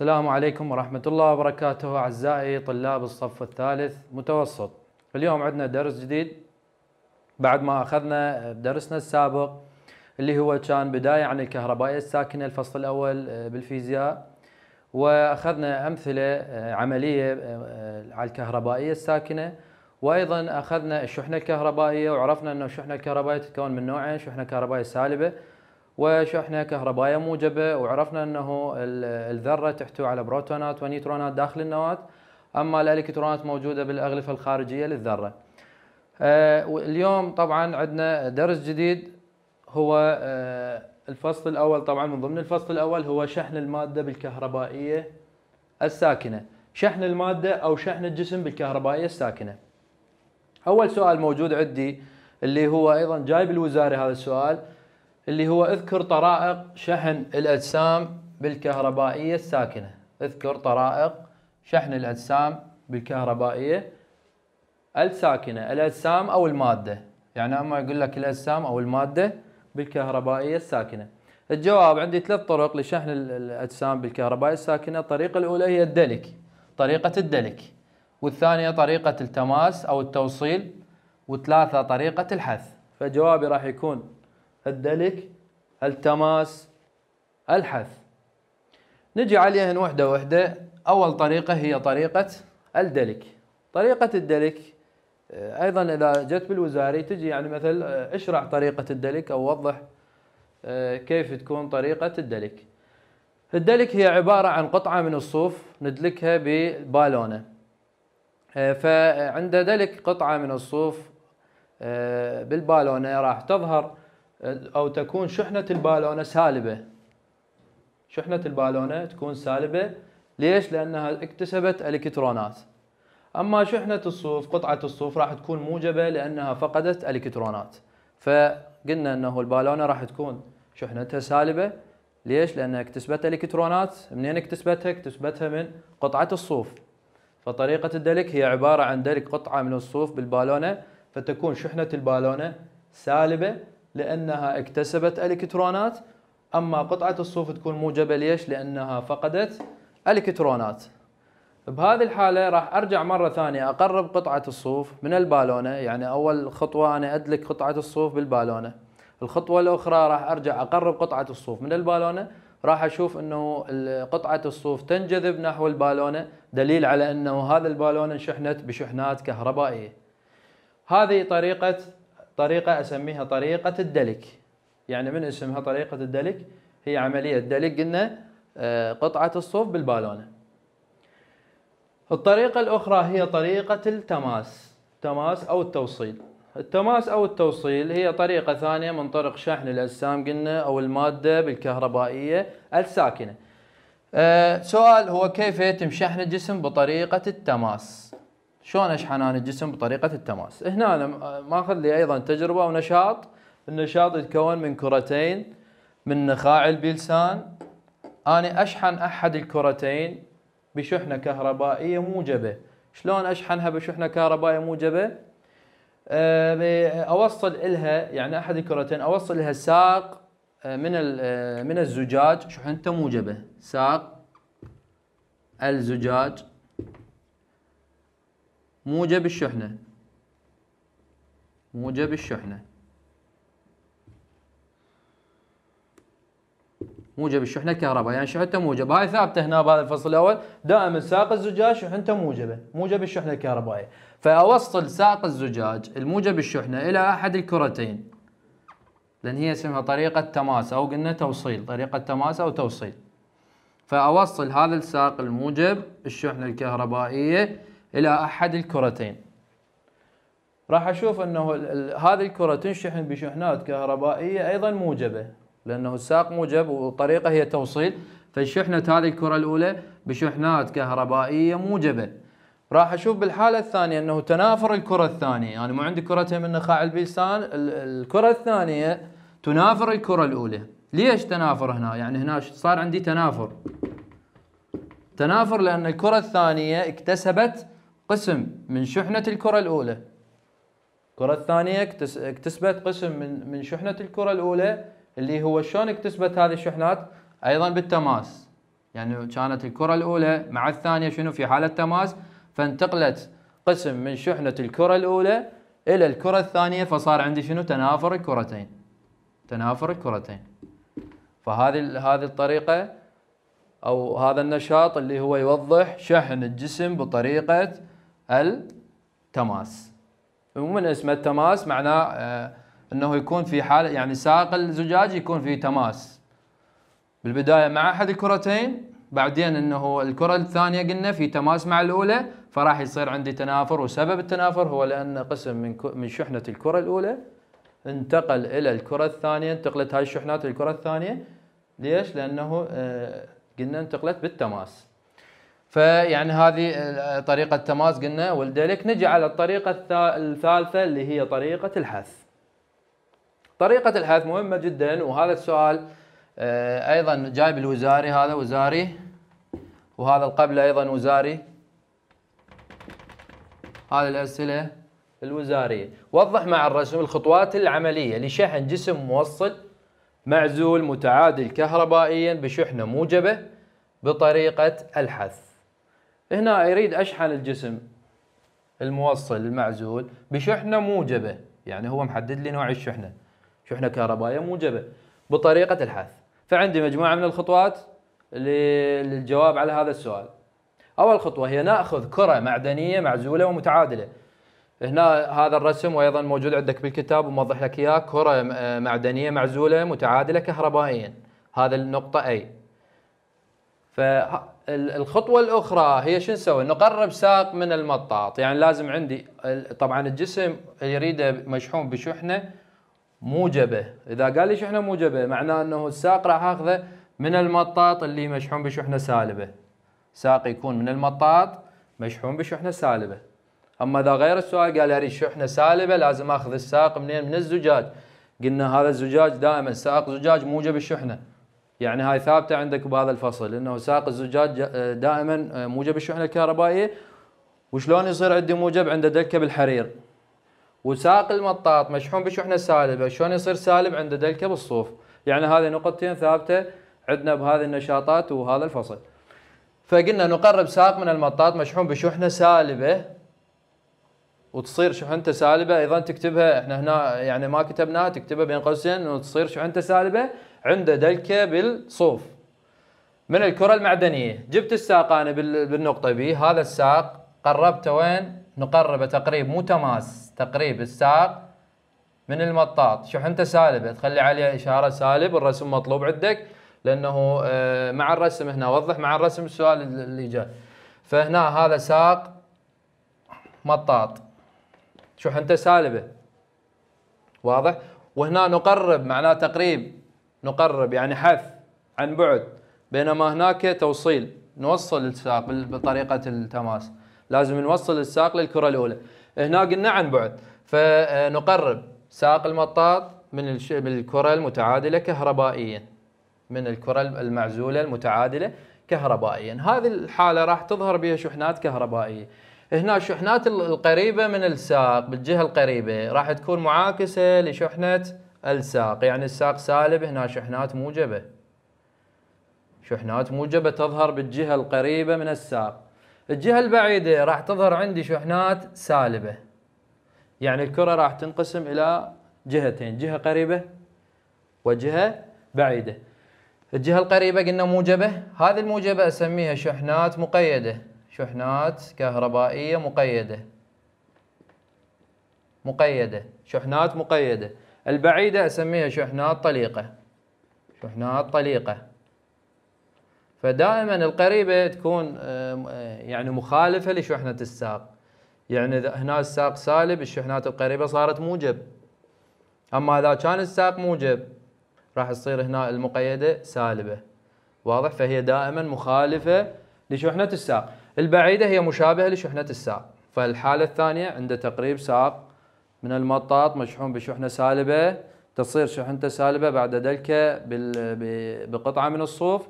السلام عليكم ورحمة الله وبركاته أعزائي طلاب الصف الثالث متوسط اليوم عندنا درس جديد بعد ما أخذنا درسنا السابق اللي هو كان بداية عن الكهربائية الساكنة الفصل الأول آه، بالفيزياء وأخذنا أمثلة آه، عملية آه، على الكهربائية الساكنة وأيضا أخذنا الشحنة الكهربائية وعرفنا أن الشحنة الكهربائية تتكون من نوعين شحنة كهربائية سالبة وشحنه كهربائيه موجبه وعرفنا انه الذره تحتوي على بروتونات ونيترونات داخل النواه اما الالكترونات موجوده بالاغلفه الخارجيه للذره. آه، اليوم طبعا عندنا درس جديد هو آه، الفصل الاول طبعا من ضمن الفصل الاول هو شحن الماده بالكهربائيه الساكنه، شحن الماده او شحن الجسم بالكهربائيه الساكنه. اول سؤال موجود عندي اللي هو ايضا جايب الوزاري هذا السؤال اللي هو اذكر طرائق شحن الأجسام بالكهربائية الساكنة اذكر طرائق شحن الأجسام بالكهربائية الساكنة الأجسام أو المادة يعني أما يقول لك الأجسام أو المادة بالكهربائية الساكنة الجواب عندي ثلاث طرق لشحن الأجسام بالكهربائية الساكنة الطريقة الأولى هي الدلك طريقة الدلك والثانية طريقة التماس أو التوصيل وثلاثه طريقة الحث فجوابي راح يكون الدلك التماس الحث نجي عليهن وحدة وحدة أول طريقة هي طريقة الدلك طريقة الدلك آه، أيضا إذا جت بالوزاري تجي يعني مثل آه، اشرح طريقة الدلك أو وضح آه، كيف تكون طريقة الدلك الدلك هي عبارة عن قطعة من الصوف ندلكها ببالونة فعند دلك قطعة من الصوف بالبالونة راح تظهر أو تكون شحنة البالونة سالبة شحنة البالونة تكون سالبة ليش؟ لأنها اكتسبت الكترونات أما شحنة الصوف قطعة الصوف راح تكون موجبة لأنها فقدت الكترونات فقلنا أنه البالونة راح تكون شحنتها سالبة ليش؟ لأنها اكتسبت الكترونات منين اكتسبتها؟ اكتسبتها من قطعة الصوف فطريقة الدلك هي عبارة عن دلك قطعة من الصوف بالبالونة فتكون شحنة البالونة سالبة لأنها اكتسبت الكترونات أما قطعة الصوف تكون موجبة ليش؟ لأنها فقدت الكترونات بهذه الحالة راح أرجع مرة ثانية أقرب قطعة الصوف من البالونة يعني أول خطوة أنا أدلك قطعة الصوف بالبالونة الخطوة الأخرى راح أرجع أقرب قطعة الصوف من البالونة راح أشوف أنه قطعة الصوف تنجذب نحو البالونة دليل على أنه هذا البالونة انشحنت بشحنات كهربائية هذه طريقة طريقة أسميها طريقة الدلك يعني من اسمها طريقة الدلك هي عملية دلك قلنا آه، قطعة الصوف بالبالونة الطريقة الأخرى هي طريقة التماس تماس أو التوصيل التماس أو التوصيل هي طريقة ثانية من طرق شحن الأجسام قلنا أو المادة بالكهربائية الساكنة أه سؤال هو كيف يتم شحن الجسم بطريقة التماس شلون اشحن انا الجسم بطريقه التماس هنا انا ماخذ لي ايضا تجربه ونشاط النشاط يتكون من كرتين من نخاع البلسان انا اشحن احد الكرتين بشحنه كهربائيه موجبه شلون اشحنها بشحنه كهربائيه موجبه آه، اوصل لها يعني احد الكرتين اوصل لها ساق آه، من آه، من الزجاج شحنته موجبه ساق الزجاج موجب الشحنة موجب الشحنة موجب الشحنة كهرباء يعني شحنته موجب هاي ثابتة هنا بهذا الفصل الأول دائما ساق الزجاج شحنته موجبة موجب الشحنة الكهربائية فأوصل ساق الزجاج الموجب الشحنة إلى أحد الكرتين لأن هي اسمها طريقة تماس أو قلنا توصيل طريقة تماس أو توصيل فأوصل هذا الساق الموجب الشحنة الكهربائية الى احد الكرتين راح اشوف انه هذه الكره تنشحن بشحنات كهربائيه ايضا موجبه لانه الساق موجب والطريقه هي توصيل فشحنت هذه الكره الاولى بشحنات كهربائيه موجبه راح اشوف بالحاله الثانيه انه تنافر الكره الثانيه يعني مو عندي كرتين من نخاع البيسان الكره الثانيه تنافر الكره الاولى ليش تنافر هنا يعني هنا صار عندي تنافر تنافر لان الكره الثانيه اكتسبت قسم من شحنة الكرة الأولى الكرة الثانية اكتسبت قسم من من شحنة الكرة الأولى اللي هو شلون اكتسبت هذه الشحنات أيضا بالتماس يعني كانت الكرة الأولى مع الثانية شنو في حالة تماس فانتقلت قسم من شحنة الكرة الأولى إلى الكرة الثانية فصار عندي شنو تنافر الكرتين تنافر الكرتين فهذه هذه الطريقة أو هذا النشاط اللي هو يوضح شحن الجسم بطريقة التماس عموما اسم التماس معناه آه، انه يكون في حال يعني ساق الزجاج يكون في تماس بالبدايه مع احد الكرتين بعدين انه الكره الثانيه قلنا في تماس مع الاولى فراح يصير عندي تنافر وسبب التنافر هو لان قسم من من شحنه الكره الاولى انتقل الى الكره الثانيه انتقلت هاي الشحنات الكره الثانيه ليش؟ لانه آه، قلنا انتقلت بالتماس فيعني هذه طريقة تماس قلنا ولذلك نجي على الطريقة الثالثة اللي هي طريقة الحث طريقة الحث مهمة جدا وهذا السؤال آه، أيضا جايب الوزاري هذا وزاري وهذا القبل أيضا وزاري هذه الأسئلة الوزارية وضح مع الرسم الخطوات العملية لشحن جسم موصل معزول متعادل كهربائيا بشحنة موجبة بطريقة الحث هنا اريد اشحن الجسم الموصل المعزول بشحنه موجبه يعني هو محدد لي نوع الشحنه شحنه كهربائيه موجبه بطريقه الحث فعندي مجموعه من الخطوات للجواب على هذا السؤال اول خطوه هي ناخذ كره معدنيه معزوله ومتعادله هنا هذا الرسم وايضا موجود عندك بالكتاب وموضح لك اياه كره معدنيه معزوله متعادله كهربائيا هذا النقطه اي فالخطوه الاخرى هي شو نسوي؟ نقرب ساق من المطاط، يعني لازم عندي طبعا الجسم يريده مشحون بشحنه موجبه، اذا قال لي شحنه موجبه معناه انه الساق راح اخذه من المطاط اللي مشحون بشحنه سالبه. ساق يكون من المطاط مشحون بشحنه سالبه. اما اذا غير السؤال قال اريد شحنه سالبه لازم اخذ الساق منين؟ من الزجاج. قلنا هذا الزجاج دائما ساق زجاج موجب الشحنه. يعني هاي ثابته عندك بهذا الفصل انه ساق الزجاج آه، دائما آه، موجب الشحنه الكهربائيه وشلون يصير عندي موجب عنده دلكه بالحرير وساق المطاط مشحون بشحنه سالبه شلون يصير سالب عنده دلكه بالصوف يعني هذه نقطتين ثابته عندنا بهذه النشاطات وهذا الفصل فقلنا نقرب ساق من المطاط مشحون بشحنه سالبه وتصير شحنته سالبه ايضا تكتبها احنا هنا يعني ما كتبناها تكتبها بين قوسين وتصير شحنته سالبه عنده دلكه بالصوف من الكره المعدنيه جبت الساق انا بالنقطه بي هذا الساق قربته وين نقربه تقريب مو تماس تقريب الساق من المطاط شوف سالبه تخلي عليه اشاره سالب الرسم مطلوب عندك لانه آه، مع الرسم هنا وضح مع الرسم السؤال اللي جاء فهنا هذا ساق مطاط شوف سالبه واضح وهنا نقرب معناه تقريب نقرب يعني حث عن بعد بينما هناك توصيل نوصل الساق بطريقه التماس لازم نوصل الساق للكره الاولى هنا قلنا عن بعد فنقرب ساق المطاط من الكره المتعادله كهربائيا من الكره المعزوله المتعادله كهربائيا هذه الحاله راح تظهر بها شحنات كهربائيه هنا الشحنات القريبه من الساق بالجهه القريبه راح تكون معاكسه لشحنه الساق يعني الساق سالب هنا شحنات موجبة شحنات موجبة تظهر بالجهة القريبة من الساق الجهة البعيدة راح تظهر عندي شحنات سالبة يعني الكرة راح تنقسم إلى جهتين جهة قريبة وجهة بعيدة الجهة القريبة قلنا موجبة هذه الموجبة أسميها شحنات مقيدة شحنات كهربائية مقيدة مقيدة شحنات مقيدة البعيدة أسميها شحنات طليقة شحنات طليقة فدائما القريبة تكون آه، يعني مخالفة لشحنة الساق يعني إذا هنا الساق سالب الشحنات القريبة صارت موجب أما إذا كان الساق موجب راح تصير هنا المقيدة سالبة واضح فهي دائما مخالفة لشحنة الساق البعيدة هي مشابهة لشحنة الساق فالحالة الثانية عند تقريب ساق من المطاط مشحون بشحنه سالبه تصير شحنته سالبه بعد ذلك بقطعه من الصوف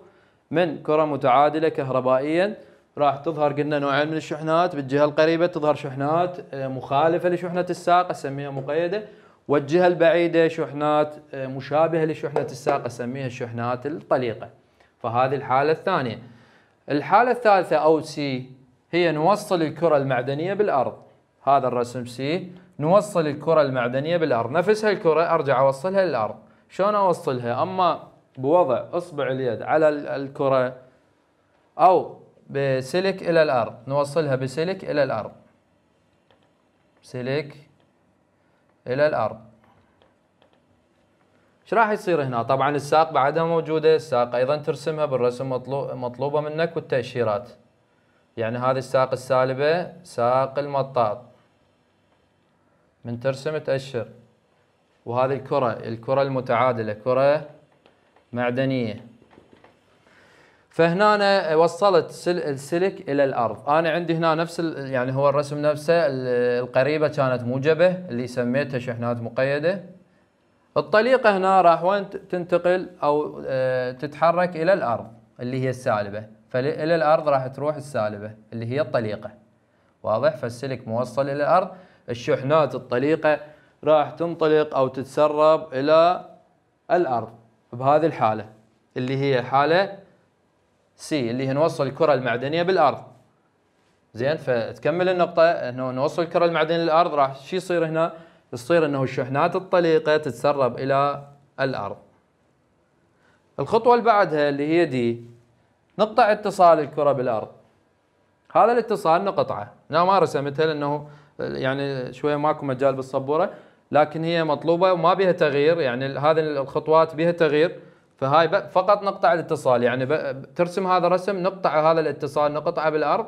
من كره متعادله كهربائيا راح تظهر قلنا نوعين من الشحنات بالجهه القريبه تظهر شحنات آه، مخالفه لشحنه الساق اسميها مقيده والجهه البعيده شحنات آه، مشابهه لشحنه الساق اسميها الشحنات الطليقه فهذه الحاله الثانيه الحاله الثالثه او سي هي نوصل الكره المعدنيه بالارض هذا الرسم سي نوصل الكرة المعدنية بالأرض نفس هالكرة أرجع أوصلها للأرض شلون أوصلها أما بوضع إصبع اليد على الكرة أو بسلك إلى الأرض نوصلها بسلك إلى الأرض سلك إلى الأرض ايش راح يصير هنا طبعا الساق بعدها موجودة الساق أيضا ترسمها بالرسم مطلوبة منك والتأشيرات يعني هذه الساق السالبة ساق المطاط من ترسم تأشر وهذه الكرة الكرة المتعادلة كرة معدنية فهنا وصلت السلك إلى الأرض أنا عندي هنا نفس يعني هو الرسم نفسه القريبة كانت موجبة اللي سميتها شحنات مقيدة الطليقة هنا راح وين تنتقل أو آه، تتحرك إلى الأرض اللي هي السالبة فإلى الأرض راح تروح السالبة اللي هي الطليقة واضح فالسلك موصل إلى الأرض الشحنات الطليقة راح تنطلق أو تتسرب إلى الأرض بهذه الحالة اللي هي حالة سي اللي هي نوصل الكرة المعدنية بالأرض زين فتكمل النقطة انه نوصل الكرة المعدنية للأرض راح شو يصير هنا؟ يصير انه الشحنات الطليقة تتسرب إلى الأرض. الخطوة اللي بعدها اللي هي دي نقطع اتصال الكرة بالأرض. هذا الاتصال نقطعه، أنا ما رسمتها لأنه يعني شويه ماكو مجال بالسبوره لكن هي مطلوبه وما بها تغيير يعني هذه الخطوات بها تغيير فهاي فقط نقطع الاتصال يعني ترسم هذا الرسم نقطع هذا الاتصال نقطعه بالارض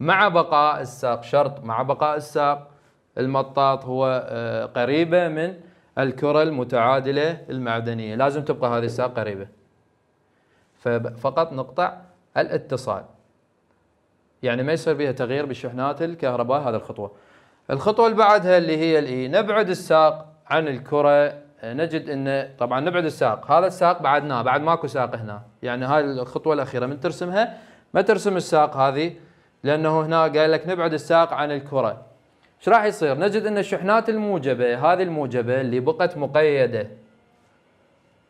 مع بقاء الساق شرط مع بقاء الساق المطاط هو آه، قريبه من الكره المتعادله المعدنيه لازم تبقى هذه الساق قريبه فقط نقطع الاتصال يعني ما يصير بها تغيير بالشحنات الكهرباء هذه الخطوه الخطوة اللي بعدها اللي هي الاي نبعد الساق عن الكرة آه، نجد انه طبعا نبعد الساق هذا الساق بعدناه بعد ماكو ساق هنا يعني هاي الخطوة الأخيرة من ترسمها ما ترسم الساق هذه لأنه هنا قال لك نبعد الساق عن الكرة ايش راح يصير نجد ان الشحنات الموجبة هذه الموجبة اللي بقت مقيدة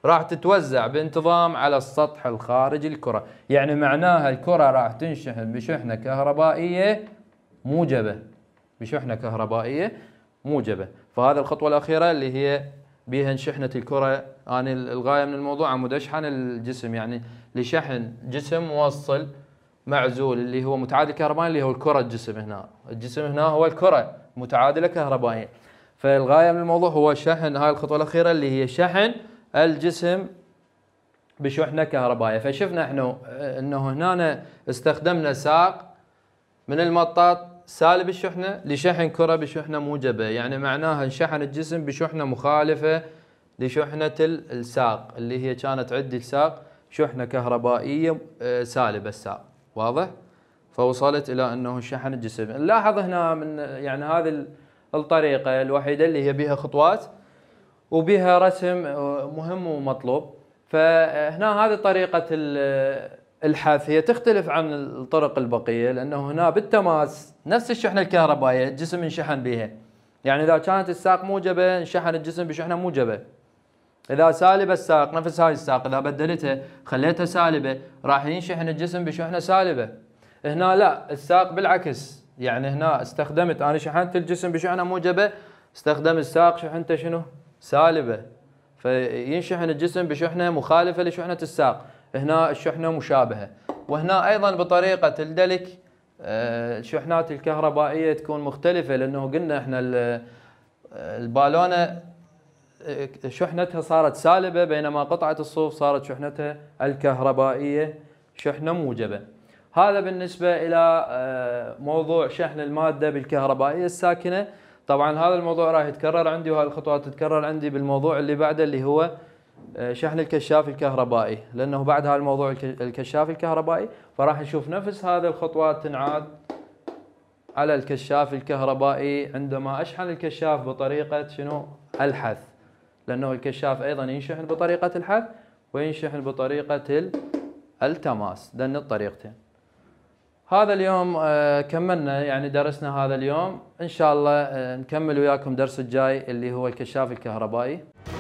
راح تتوزع بانتظام على السطح الخارجي الكرة يعني معناها الكرة راح تنشحن بشحنة كهربائية موجبة بشحنة كهربائية موجبة فهذا الخطوة الأخيرة اللي هي بها شحنة الكرة أنا يعني الغاية من الموضوع عمود أشحن الجسم يعني لشحن جسم موصل معزول اللي هو متعادل كهربائي اللي هو الكرة الجسم هنا الجسم هنا هو الكرة متعادلة كهربائية فالغاية من الموضوع هو شحن هاي الخطوة الأخيرة اللي هي شحن الجسم بشحنة كهربائية فشفنا احنا انه هنا استخدمنا ساق من المطاط سالب الشحنة لشحن كرة بشحنة موجبة يعني معناها انشحن الجسم بشحنة مخالفة لشحنة الساق اللي هي كانت عندي الساق شحنة كهربائية آه، سالبة الساق واضح؟ فوصلت إلى أنه انشحن الجسم نلاحظ هنا من يعني هذه الطريقة الوحيدة اللي هي بها خطوات وبها رسم آه، مهم ومطلوب فهنا هذه طريقة الحث هي تختلف عن الطرق البقيه لانه هنا بالتماس نفس الشحنه الكهربائيه الجسم انشحن بها يعني اذا كانت الساق موجبه انشحن الجسم بشحنه موجبه اذا سالبه الساق نفس هاي الساق اذا بدلتها خليتها سالبه راح ينشحن الجسم بشحنه سالبه هنا لا الساق بالعكس يعني هنا استخدمت انا شحنت الجسم بشحنه موجبه استخدم الساق شحنته شنو سالبه فينشحن الجسم بشحنه مخالفه لشحنه الساق هنا الشحنه مشابهه وهنا ايضا بطريقه الدلك آه، الشحنات الكهربائيه تكون مختلفه لانه قلنا احنا آه، البالونه آه، شحنتها صارت سالبه بينما قطعه الصوف صارت شحنتها الكهربائيه شحنه موجبه. هذا بالنسبه الى موضوع شحن الماده بالكهربائيه الساكنه. طبعا هذا الموضوع راح يتكرر عندي وهذه الخطوات تتكرر عندي بالموضوع اللي بعده اللي هو آه، شحن الكشاف الكهربائي لانه بعد هذا الموضوع الكشاف الكهربائي فراح نشوف نفس هذه الخطوات تنعاد على الكشاف الكهربائي عندما اشحن الكشاف بطريقه شنو الحث لانه الكشاف ايضا ينشحن بطريقه الحث وينشحن بطريقه التماس لان الطريقتين هذا اليوم آه، كملنا يعني درسنا هذا اليوم ان شاء الله آه، نكمل وياكم درس الجاي اللي هو الكشاف الكهربائي